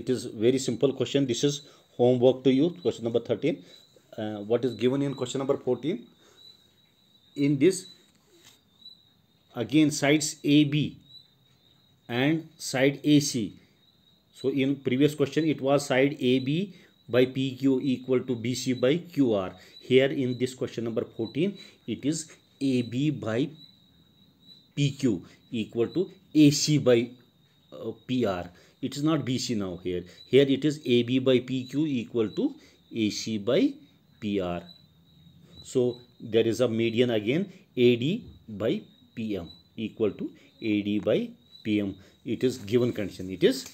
it is very simple question this is homework to you question number 13 uh, what is given in question number 14 in this again sides AB and side AC so in previous question it was side AB by PQ equal to BC by QR here in this question number 14 it is AB by PQ equal to AC by uh, PR it is not BC now here. Here it is AB by PQ equal to AC by PR. So there is a median again AD by PM equal to AD by PM. It is given condition. It is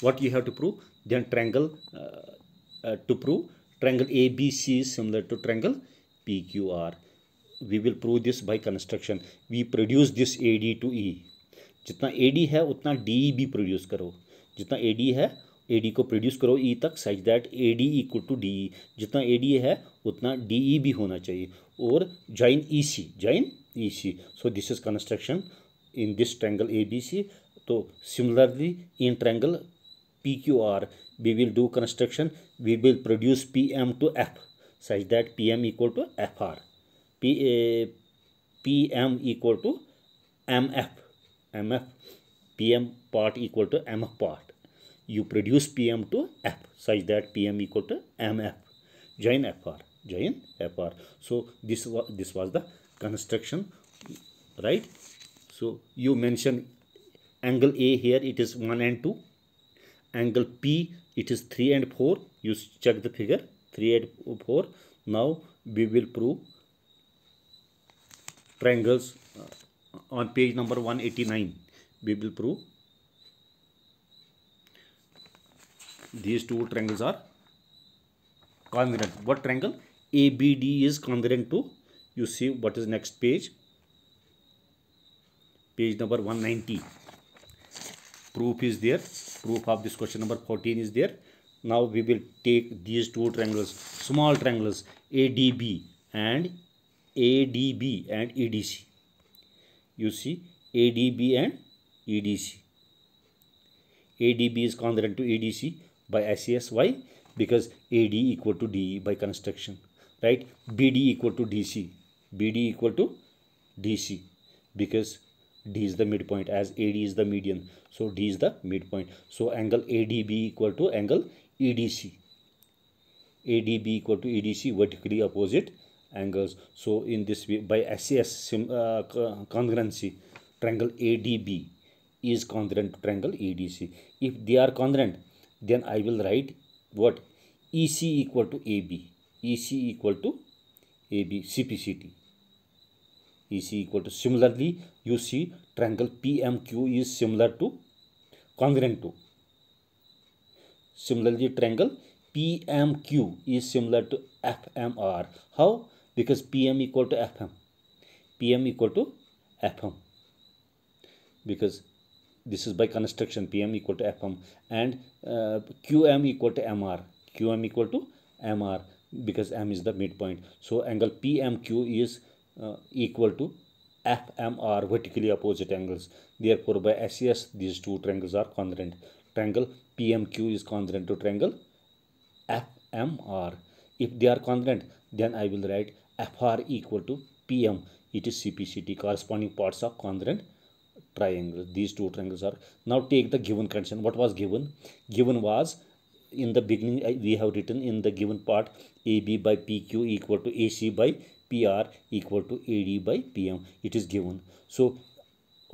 what you have to prove. Then triangle uh, uh, to prove triangle ABC is similar to triangle PQR. We will prove this by construction. We produce this AD to E. Jitna AD hai utna DE bhi produce karo. जितना A D है A D को produce करो E e तक such that A D equal to D E जितना A D है उतना D E e भी होना चाहिए और join E C join E C so this is construction in this triangle A B C तो similarly in triangle P Q R we we will will do M to F such that P M equal to F R P A P M equal to M F M F P M part equal to M F part you produce PM to F such that PM equal to MF join FR join FR so this was this was the construction right so you mention angle A here it is 1 and 2 angle P it is 3 and 4 you check the figure 3 and 4 now we will prove triangles uh, on page number 189 we will prove these two triangles are congruent. What triangle? ABD is congruent to, you see what is next page, page number 190. Proof is there, proof of this question number 14 is there. Now we will take these two triangles, small triangles ADB and ADB and EDC. You see ADB and EDC. ADB is congruent to EDC by SES. Why? Because AD equal to DE by construction, right? BD equal to DC. BD equal to DC because D is the midpoint as AD is the median. So D is the midpoint. So angle ADB equal to angle EDC. ADB equal to EDC vertically opposite angles. So in this way by SES uh, congruency triangle ADB is congruent to triangle EDC. If they are congruent then I will write what EC equal to AB EC equal to AB CPCT EC equal to similarly you see triangle PMQ is similar to congruent to similarly triangle PMQ is similar to FMR how because PM equal to FM PM equal to FM because this is by construction pm equal to fm and uh, qm equal to mr qm equal to mr because m is the midpoint so angle pmq is uh, equal to fmr vertically opposite angles therefore by ses these two triangles are congruent triangle pmq is congruent to triangle fmr if they are congruent then i will write fr equal to pm it is cpct corresponding parts are congruent Triangle. these two triangles are now take the given condition what was given given was in the beginning we have written in the given part AB by PQ equal to AC by PR equal to AD by PM it is given so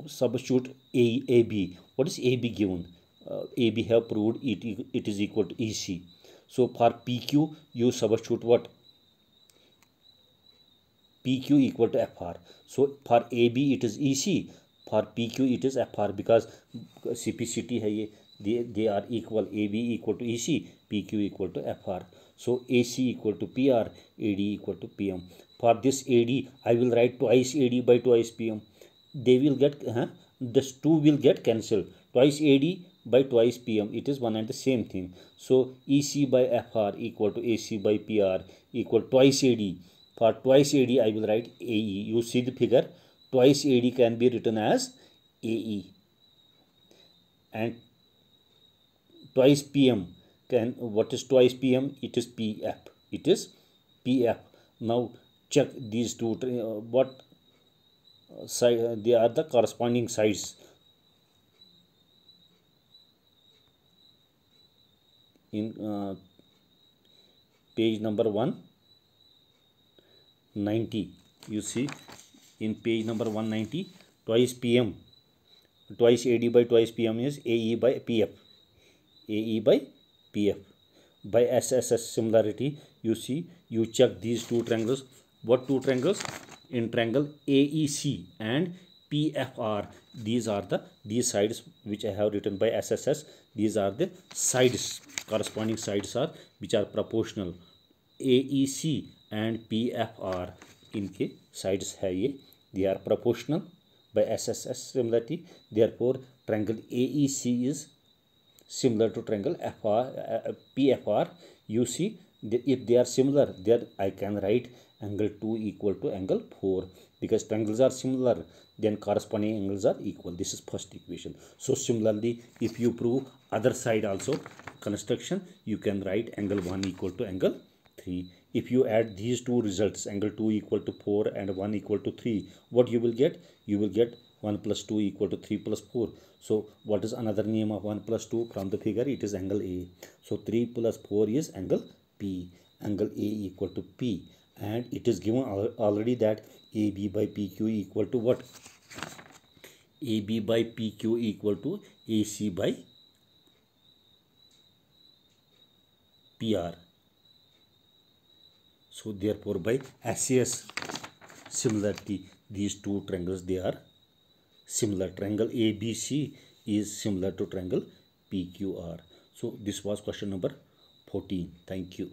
substitute A, AB what is AB given uh, AB have proved it, it is equal to EC so for PQ you substitute what PQ equal to FR so for AB it is EC for P Q it is F R because C P C T है ये they are equal A B equal to E C P Q equal to F R so A C equal to P R A D equal to P M for this A D I will write twice A D by twice P M they will get this two will get cancel twice A D by twice pm it is one and the same thing so ec by fr equal to ac by pr equal twice ad for twice ad i will write ae you see the figure twice AD can be written as AE and twice PM can what is twice PM it is PF it is PF now check these two uh, what uh, side uh, they are the corresponding sides in uh, page number 190 you see in page number 190 twice pm twice ad by twice pm is ae by pf ae by pf by sss similarity you see you check these two triangles what two triangles in triangle aec and pfr these are the these sides which i have written by sss these are the sides corresponding sides are which are proportional aec and pfr इनके sides है ये they are proportional by S S S similarity they are for triangle A E C is similar to triangle F R P F R you see if they are similar they are I can write angle two equal to angle four because triangles are similar then corresponding angles are equal this is first equation so similarly if you prove other side also construction you can write angle one equal to angle three if you add these two results angle 2 equal to 4 and 1 equal to 3 what you will get you will get 1 plus 2 equal to 3 plus 4 so what is another name of 1 plus 2 from the figure it is angle a so 3 plus 4 is angle p angle a equal to p and it is given al already that ab by pq equal to what ab by pq equal to ac by pr so therefore by SES similarity these two triangles they are similar triangle ABC is similar to triangle PQR so this was question number 14 thank you